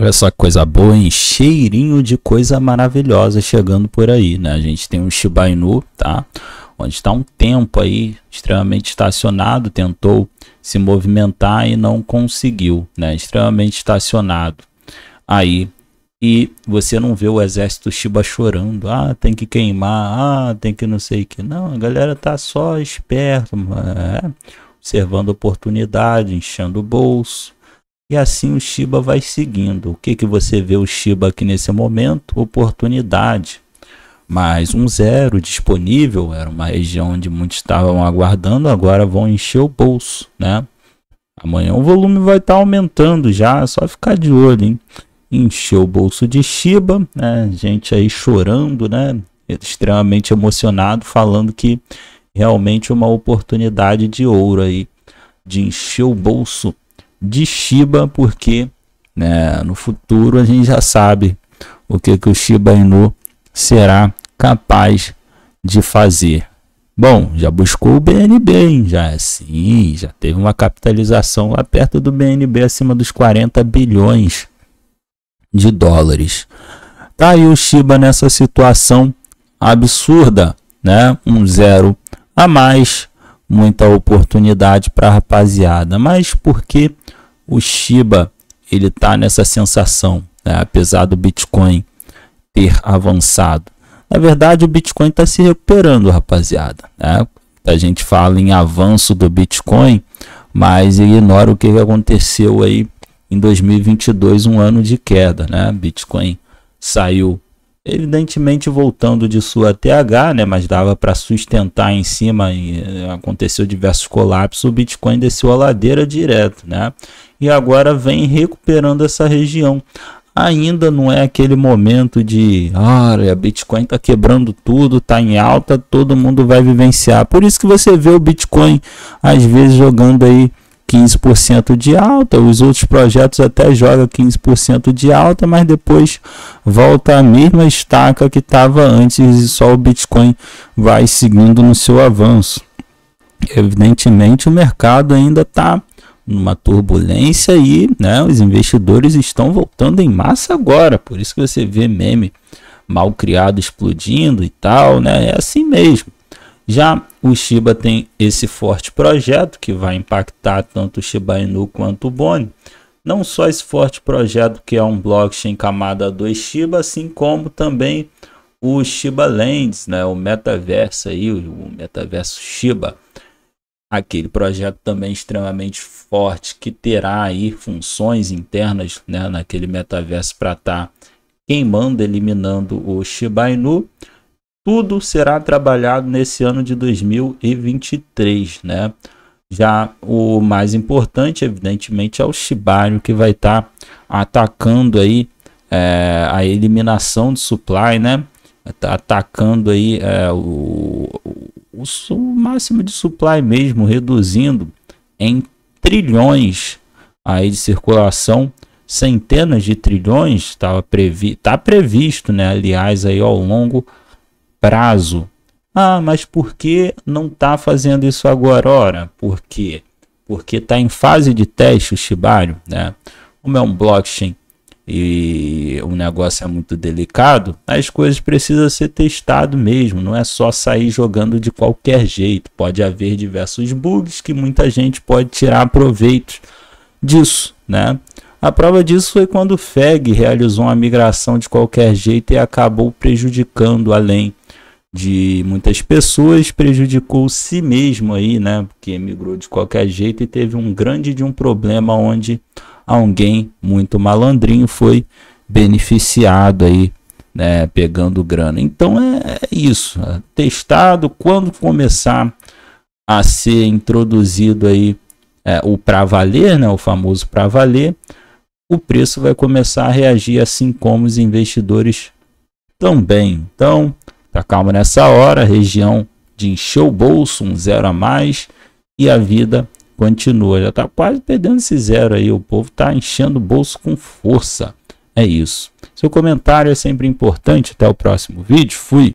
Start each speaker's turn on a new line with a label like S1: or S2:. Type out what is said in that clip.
S1: Olha só que coisa boa, hein? Cheirinho de coisa maravilhosa chegando por aí, né? A gente tem um Shiba Inu, tá? Onde está um tempo aí extremamente estacionado, tentou se movimentar e não conseguiu, né? Extremamente estacionado. Aí e você não vê o exército Shiba chorando, ah, tem que queimar, ah, tem que não sei o que. Não, a galera tá só esperto, é, observando oportunidade, enchendo o bolso, e assim o Shiba vai seguindo. O que, que você vê o Shiba aqui nesse momento? Oportunidade. Mais um zero disponível, era uma região onde muitos estavam aguardando, agora vão encher o bolso, né? Amanhã o volume vai estar tá aumentando já, é só ficar de olho, hein? Encheu o bolso de Shiba, né? Gente aí chorando, né? Extremamente emocionado, falando que realmente é uma oportunidade de ouro aí, de encher o bolso de Shiba, porque né, no futuro a gente já sabe o que, que o Shiba Inu será capaz de fazer. Bom, já buscou o BNB, hein? já é sim, já teve uma capitalização lá perto do BNB, acima dos 40 bilhões de dólares. Tá aí o Shiba nessa situação absurda, né? Um zero a mais, muita oportunidade para a rapaziada. Mas porque o Shiba ele está nessa sensação, né? apesar do Bitcoin ter avançado? Na verdade, o Bitcoin está se recuperando, rapaziada. Né? A gente fala em avanço do Bitcoin, mas ignora o que aconteceu aí em 2022, um ano de queda. Né? Bitcoin saiu evidentemente voltando de sua TH, né, mas dava para sustentar em cima e eh, aconteceu diversos colapsos, o Bitcoin desceu a ladeira direto, né? E agora vem recuperando essa região. Ainda não é aquele momento de, olha, Bitcoin está quebrando tudo, está em alta, todo mundo vai vivenciar. Por isso que você vê o Bitcoin às vezes jogando aí 15% de alta, os outros projetos até joga 15% de alta, mas depois volta a mesma estaca que estava antes e só o Bitcoin vai seguindo no seu avanço. Evidentemente, o mercado ainda está numa turbulência e né, os investidores estão voltando em massa agora, por isso que você vê meme mal criado explodindo e tal, né? É assim mesmo. Já o Shiba tem esse forte projeto que vai impactar tanto o Shiba Inu quanto o Boni. Não só esse forte projeto que é um blockchain camada 2 Shiba, assim como também o Shiba Lands, né? o metaverso aí, o metaverso Shiba. Aquele projeto também extremamente forte que terá aí funções internas né? naquele metaverso para estar tá queimando, eliminando o Shiba Inu tudo será trabalhado nesse ano de 2023, né? Já o mais importante, evidentemente, é o Shibari que vai estar tá atacando aí é, a eliminação de supply, né? Tá atacando aí é, o, o, o, máximo de supply mesmo, reduzindo em trilhões aí de circulação, centenas de trilhões, estava previ tá previsto, né? Aliás, aí ao longo prazo. Ah, mas por que não está fazendo isso agora? Ora, por quê? Porque está em fase de teste o Shibari, né? Como é um blockchain e o negócio é muito delicado, as coisas precisam ser testado mesmo, não é só sair jogando de qualquer jeito. Pode haver diversos bugs que muita gente pode tirar proveito disso, né? A prova disso foi quando o FEG realizou uma migração de qualquer jeito e acabou prejudicando além de muitas pessoas, prejudicou si mesmo aí, né? Porque emigrou de qualquer jeito e teve um grande de um problema onde alguém muito malandrinho foi beneficiado aí, né? Pegando grana. Então é, é isso. É testado quando começar a ser introduzido aí é, o para valer, né? O famoso para valer. O preço vai começar a reagir assim como os investidores também. Então, Tá calmo nessa hora, região de encher o bolso, um zero a mais, e a vida continua. Já tá quase perdendo esse zero aí, o povo tá enchendo o bolso com força. É isso. Seu comentário é sempre importante. Até o próximo vídeo. Fui!